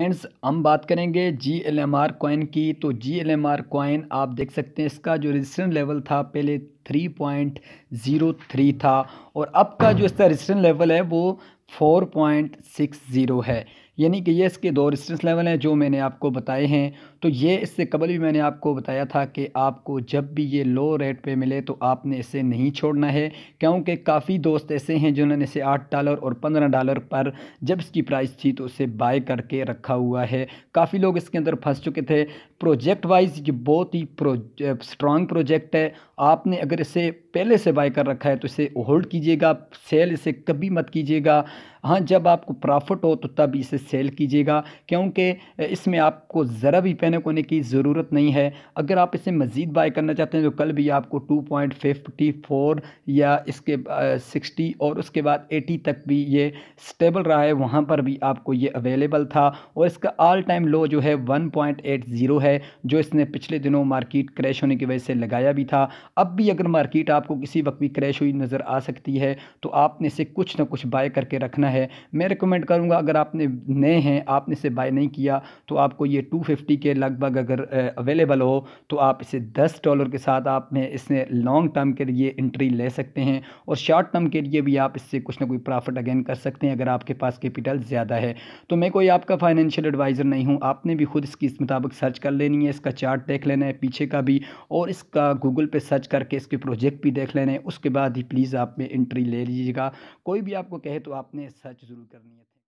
friends हम बात करेंगे G L M R coin की तो G L M R coin आप देख सकते हैं इसका जो रजिस्ट्रेंट लेवल था पहले थ्री पॉइंट ज़ीरो थ्री था और अब का जो इसका रजिस्ट्रेंट लेवल है वो फोर पॉइंट सिक्स ज़ीरो है यानी कि ये इसके दो रेजिस्टेंस लेवल हैं जो मैंने आपको बताए हैं तो ये इससे कबल भी मैंने आपको बताया था कि आपको जब भी ये लो रेट पे मिले तो आपने इसे नहीं छोड़ना है क्योंकि काफ़ी दोस्त ऐसे हैं जिन्होंने इसे आठ डॉलर और पंद्रह डॉलर पर जब इसकी प्राइस थी तो उसे बाय करके रखा हुआ है काफ़ी लोग इसके अंदर फंस चुके थे प्रोजेक्ट वाइज ये बहुत ही प्रो स्ट्रॉन्ग प्रोजेक्ट है आपने अगर इसे पहले से बाय कर रखा है तो इसे होल्ड कीजिएगा सेल इसे कभी मत कीजिएगा हाँ जब आपको प्रॉफिट हो तो तब इसे सेल कीजिएगा क्योंकि इसमें आपको ज़रा भी पैनिक होने की ज़रूरत नहीं है अगर आप इसे मज़ीद बाय करना चाहते हैं तो कल भी आपको टू पॉइंट फिफ्टी फोर या इसके सिक्सटी और उसके बाद एटी तक भी ये स्टेबल रहा है वहाँ पर भी आपको ये अवेलेबल था और इसका ऑल टाइम लो जो है वन पॉइंट एट ज़ीरो है जो इसने पिछले दिनों मार्केट क्रैश होने की वजह से लगाया भी था अब भी अगर मार्केट आपको किसी वक्त भी क्रैश हुई नज़र आ सकती है तो आपने इसे कुछ ना कुछ बाय करके रखना है मैं रिकमेंड करूँगा अगर आपने नए हैं आपने इसे बाय नहीं किया तो आपको ये 250 के लगभग अगर अवेलेबल हो तो आप इसे 10 डॉलर के साथ आप में इसमें लॉन्ग टर्म के लिए एंट्री ले सकते हैं और शॉर्ट टर्म के लिए भी आप इससे कुछ ना कोई प्रॉफिट अगेन कर सकते हैं अगर आपके पास कैपिटल ज़्यादा है तो मैं कोई आपका फाइनेंशियल एडवाइज़र नहीं हूँ आपने भी खुद इसकी इस मुताबिक सर्च कर लेनी है इसका चार्ट देख लेना है पीछे का भी और इसका गूगल पर सर्च करके इसके प्रोजेक्ट भी देख लेना है उसके बाद ही प्लीज़ आप में एंट्री ले लीजिएगा कोई भी आपको कहे तो आपने सर्च ज़रूर करनी है